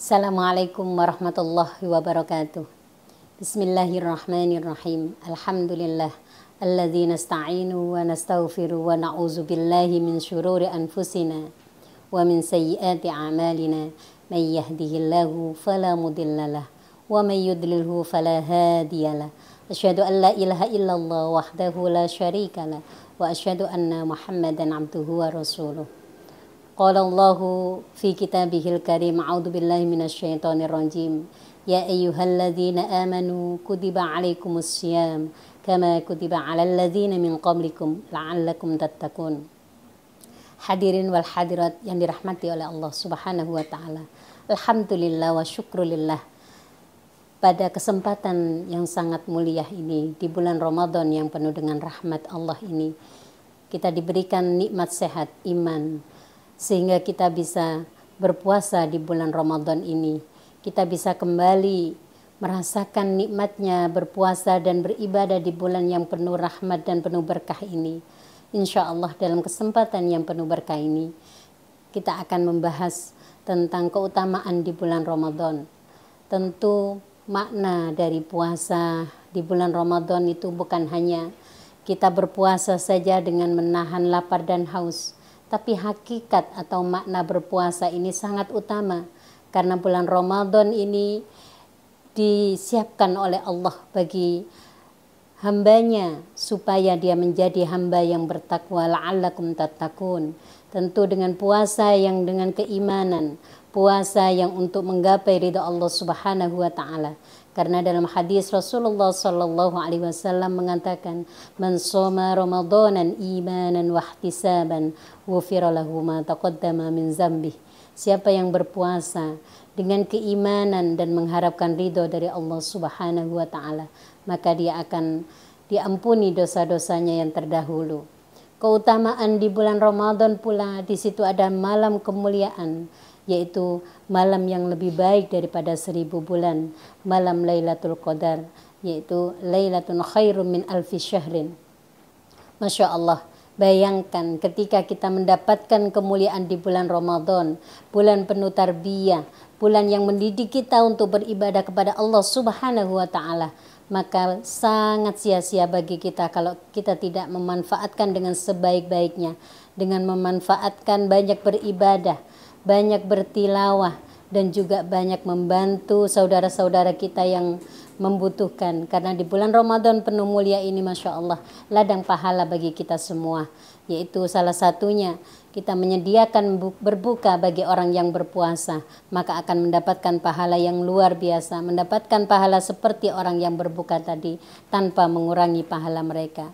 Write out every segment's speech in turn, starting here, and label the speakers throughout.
Speaker 1: السلام عليكم ورحمة الله وبركاته بسم الله الرحمن الرحيم الحمد لله الذي نستعين ونستغفر ونعوذ بالله من شرور أنفسنا ومن سيئات أعمالنا من يهده الله فلا مضل له ومن يضلله فلا هادي له أشهد أن لا إله إلا الله وحده لا شريك له وأشهد أن محمدا عبده ورسوله قال الله في كتابه الكريم kitabihil بالله من الشيطان الرجيم يا أيها الذين آمنوا kutiba عليكم الصيام كما kutiba على الذين من قبلكم لعلكم tattaqun. Hadirin wal hadirat yang dirahmati oleh Allah Subhanahu wa taala. Alhamdulillah wa syukrulillah. Pada kesempatan yang sangat mulia ini di bulan Ramadan yang penuh dengan rahmat Allah ini, kita diberikan nikmat sehat, iman, sehingga kita bisa berpuasa di bulan Ramadan ini. Kita bisa kembali merasakan nikmatnya berpuasa dan beribadah di bulan yang penuh rahmat dan penuh berkah ini. Insya Allah dalam kesempatan yang penuh berkah ini, kita akan membahas tentang keutamaan di bulan Ramadan. Tentu makna dari puasa di bulan Ramadan itu bukan hanya kita berpuasa saja dengan menahan lapar dan haus, tapi hakikat atau makna berpuasa ini sangat utama karena bulan Ramadan ini disiapkan oleh Allah bagi hambanya supaya dia menjadi hamba yang bertakwa la'allakum tattaqun tentu dengan puasa yang dengan keimanan puasa yang untuk menggapai ridha Allah Subhanahu wa taala. Karena dalam hadis Rasulullah sallallahu alaihi wasallam mengatakan, "Man soma Ramadanan imanan wa ihtisaban, ghufira lahu ma taqaddama min zambih." Siapa yang berpuasa dengan keimanan dan mengharapkan ridho dari Allah Subhanahu wa taala, maka dia akan diampuni dosa-dosanya yang terdahulu. Keutamaan di bulan Ramadan pula di situ ada malam kemuliaan yaitu malam yang lebih baik daripada seribu bulan, malam Lailatul Qadar, yaitu Lailatul Khairum min alfi syahrin. Masya Allah, bayangkan ketika kita mendapatkan kemuliaan di bulan Ramadan, bulan penuh tarbiyah, bulan yang mendidik kita untuk beribadah kepada Allah Subhanahu wa taala maka sangat sia-sia bagi kita kalau kita tidak memanfaatkan dengan sebaik-baiknya, dengan memanfaatkan banyak beribadah, banyak bertilawah dan juga banyak membantu saudara-saudara kita yang membutuhkan karena di bulan Ramadan penuh mulia ini Masya Allah ladang pahala bagi kita semua yaitu salah satunya kita menyediakan berbuka bagi orang yang berpuasa maka akan mendapatkan pahala yang luar biasa mendapatkan pahala seperti orang yang berbuka tadi tanpa mengurangi pahala mereka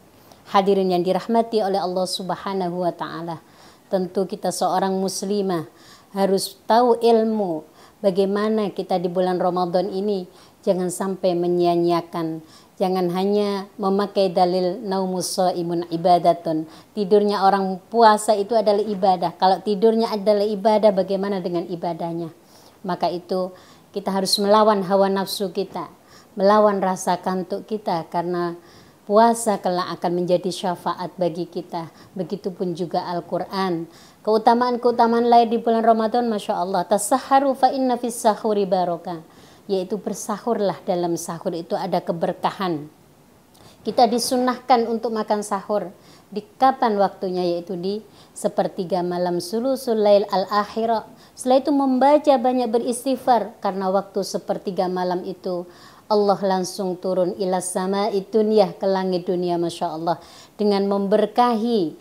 Speaker 1: hadirin yang dirahmati oleh Allah Subhanahu wa taala tentu kita seorang muslimah harus tahu ilmu bagaimana kita di bulan Ramadan ini jangan sampai menyia-nyiakan jangan hanya memakai dalil naumus imun ibadatun tidurnya orang puasa itu adalah ibadah kalau tidurnya adalah ibadah bagaimana dengan ibadahnya maka itu kita harus melawan hawa nafsu kita melawan rasa kantuk kita karena puasa kelak akan menjadi syafaat bagi kita begitupun juga Al-Qur'an Keutamaan-keutamaan lain di bulan Ramadan Masya Allah. Tasaharu fa inna sahuri baroka Yaitu bersahurlah dalam sahur itu ada keberkahan. Kita disunahkan untuk makan sahur di kapan waktunya yaitu di sepertiga malam sulu sulail al akhirah setelah itu membaca banyak beristighfar karena waktu sepertiga malam itu Allah langsung turun ilah sama dunia ke langit dunia Masya Allah dengan memberkahi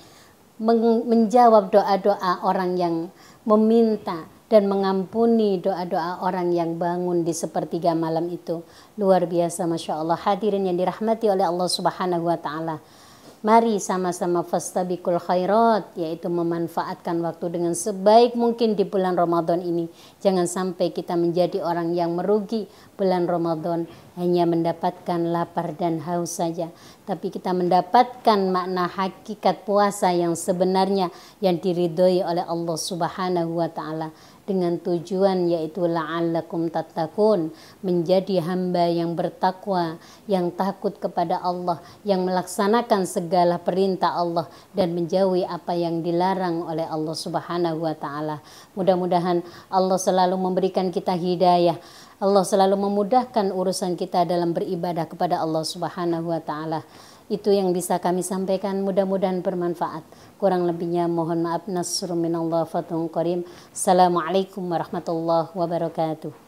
Speaker 1: menjawab doa-doa orang yang meminta dan mengampuni doa-doa orang yang bangun di sepertiga malam itu. Luar biasa Masya Allah hadirin yang dirahmati oleh Allah Subhanahu Wa Ta'ala. Mari sama-sama fastabikul khairat, yaitu memanfaatkan waktu dengan sebaik mungkin di bulan Ramadan ini. Jangan sampai kita menjadi orang yang merugi bulan Ramadan hanya mendapatkan lapar dan haus saja. Tapi kita mendapatkan makna hakikat puasa yang sebenarnya yang diridhoi oleh Allah Subhanahu wa taala dengan tujuan yaitu la'allakum tattaqun menjadi hamba yang bertakwa yang takut kepada Allah yang melaksanakan segala perintah Allah dan menjauhi apa yang dilarang oleh Allah Subhanahu wa taala mudah-mudahan Allah selalu memberikan kita hidayah Allah selalu memudahkan urusan kita dalam beribadah kepada Allah Subhanahu wa taala. Itu yang bisa kami sampaikan mudah-mudahan bermanfaat. Kurang lebihnya mohon maaf. nasrul minallah fatun karim. Assalamualaikum warahmatullahi wabarakatuh.